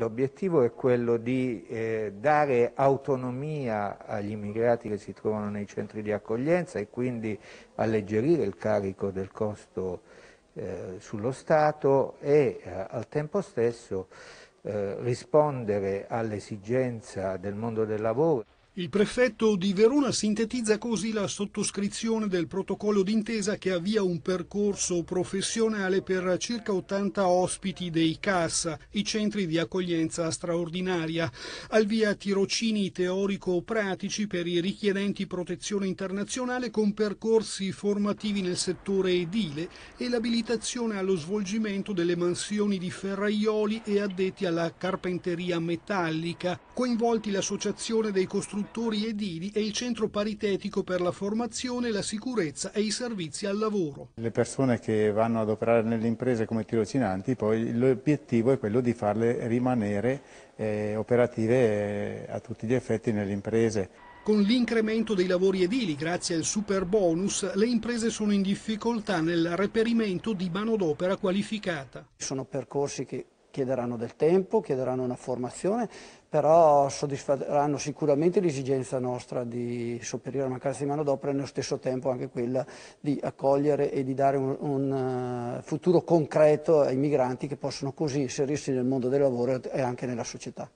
L'obiettivo è quello di eh, dare autonomia agli immigrati che si trovano nei centri di accoglienza e quindi alleggerire il carico del costo eh, sullo Stato e eh, al tempo stesso eh, rispondere all'esigenza del mondo del lavoro. Il prefetto di Verona sintetizza così la sottoscrizione del protocollo d'intesa che avvia un percorso professionale per circa 80 ospiti dei CAS, i centri di accoglienza straordinaria, al via tirocini teorico-pratici per i richiedenti protezione internazionale con percorsi formativi nel settore edile e l'abilitazione allo svolgimento delle mansioni di ferraioli e addetti alla carpenteria metallica, coinvolti l'associazione dei costruttori istruttori edili e il centro paritetico per la formazione, la sicurezza e i servizi al lavoro. Le persone che vanno ad operare nelle imprese come tirocinanti, poi l'obiettivo è quello di farle rimanere eh, operative eh, a tutti gli effetti nelle imprese. Con l'incremento dei lavori edili grazie al super bonus, le imprese sono in difficoltà nel reperimento di manodopera qualificata. Sono percorsi che chiederanno del tempo, chiederanno una formazione, però soddisferanno sicuramente l'esigenza nostra di sopperire alla mancanza di mano d'opera e nello stesso tempo anche quella di accogliere e di dare un, un eh, futuro concreto ai migranti che possono così inserirsi nel mondo del lavoro e anche nella società.